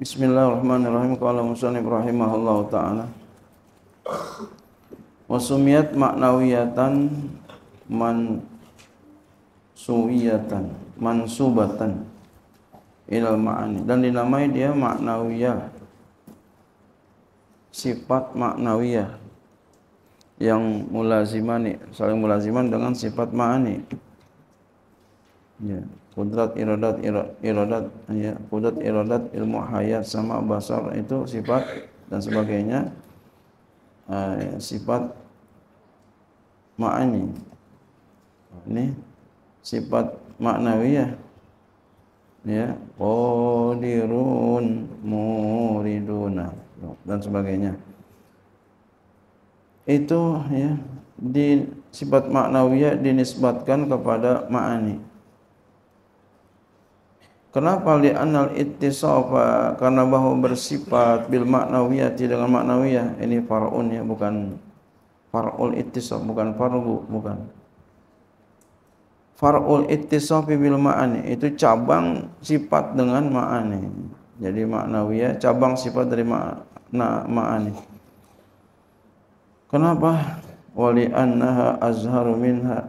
Bismillahirrahmanirrahim. Qala musannif rahimahullahu taala. Wasumiyat maknawiyatan man suwiyatan mansubatan ilal ma'ani dan dinamai dia maknawiyah sifat maknawiyah yang mulazimani saling mulaziman dengan sifat ma'ani ya kudrat iradat iradat ya kudrat iradat ilmu hayat sama basar itu sifat dan sebagainya eh, sifat ma'ani ini sifat ya ya qadirun muriduna dan sebagainya itu ya di sifat maknawiyah dinisbatkan kepada ma'ani Kenapa li anal ittisafa? Karena bahwa bersifat bil maknawiyah dengan maknawiyah. Ini faraun ya, bukan farul ittisaf, bukan fargu, bukan. Farul ittisaf bil ma'ani itu cabang sifat dengan ma'ani. Jadi maknawiyah cabang sifat dari makna ma'ani. Kenapa? Wali annaha azharu minha.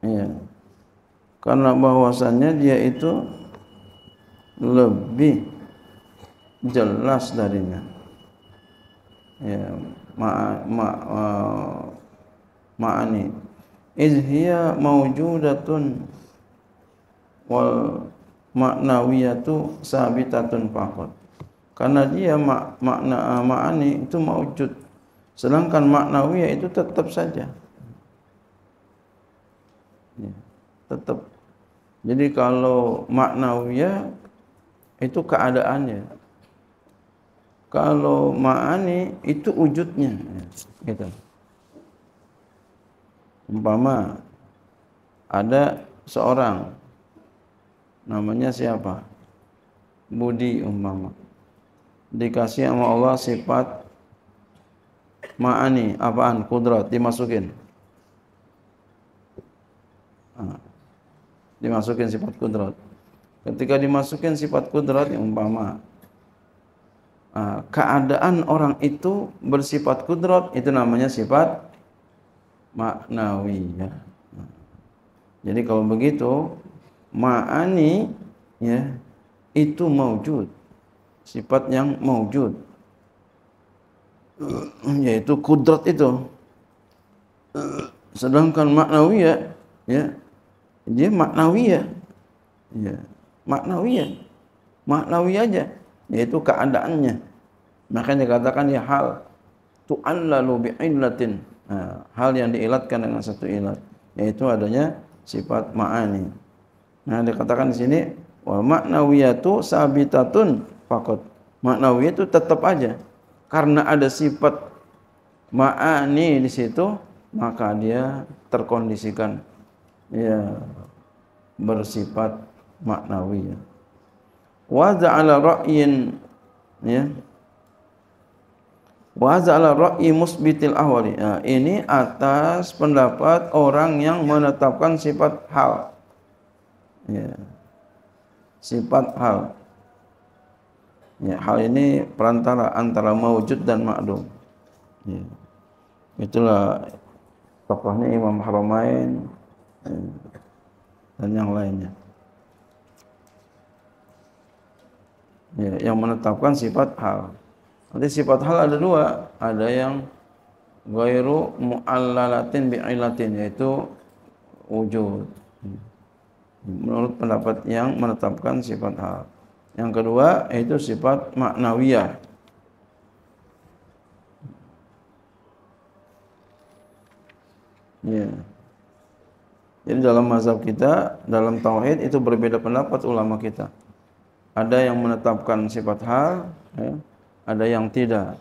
Iya. Yeah. karena bahwasannya dia itu lebih jelas darinya ya ma ma ma'ani izhiya maujudatun wal maknawiyatu sabitatun faqat karena dia mak, makna ma'ani itu maujud sedangkan maknawiyah itu tetap saja tetap jadi kalau maknawiyah itu keadaannya. Kalau ma'ani itu wujudnya gitu. Umpama ada seorang namanya siapa? Budi umpama. Dikasih sama Allah sifat ma'ani apaan? Kudrat dimasukin. Nah dimasukin sifat kudrat. Ketika dimasukin sifat kudrat yang umpama ah, keadaan orang itu bersifat kudrat itu namanya sifat maknawi ya. Jadi kalau begitu ma'ani ya itu maujud sifat yang maujud yaitu kudrat itu sedangkan ya ya dia maknawiyah ya iya. maknawiyah maknawi aja yaitu keadaannya makanya dikatakan ya hal bi illatin nah, hal yang diilatkan dengan satu ilat yaitu adanya sifat ma'ani nah dikatakan di sini wa maknawiyatu sabitatun fakot Maknawi itu tetap aja karena ada sifat ma'ani di situ maka dia terkondisikan ya bersifat maknawi ya wa za'ala ra'yin ya wa za'ala ra'yi musbitil ahwali ya ini atas pendapat orang yang menetapkan sifat hal ya sifat hal ya hal ini perantara antara mewujud dan ma'lum ya itulah tokohnya Imam Haramain dan yang lainnya. Ya, yang menetapkan sifat hal. Nanti sifat hal ada dua, ada yang gairu muallalatin bi'ilatin yaitu wujud. Menurut pendapat yang menetapkan sifat hal. Yang kedua yaitu sifat maknawiyah. Ya. Yeah. Jadi dalam mazhab kita, dalam tauhid itu berbeda pendapat ulama kita. Ada yang menetapkan sifat hal, ya, ada yang tidak.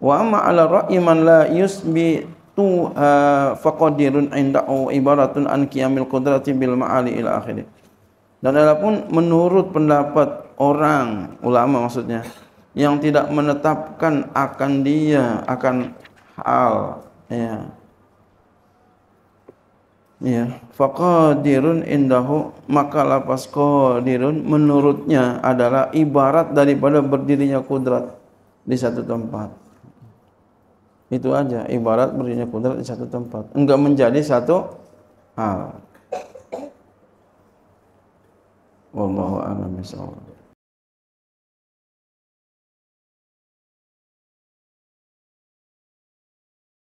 Wa amma ala ra'yi man la yusbi tu eh, faqadirun inda'u ibaratun an qiyamil qudrati bil ma'ali ila akhirih. Dan adapun menurut pendapat orang ulama maksudnya yang tidak menetapkan akan dia akan hal ya ya faqadirun indahu maka lapas qadirun menurutnya adalah ibarat daripada berdirinya kudrat di satu tempat itu aja ibarat berdirinya kudrat di satu tempat enggak menjadi satu hal wallahu a'lam bishawab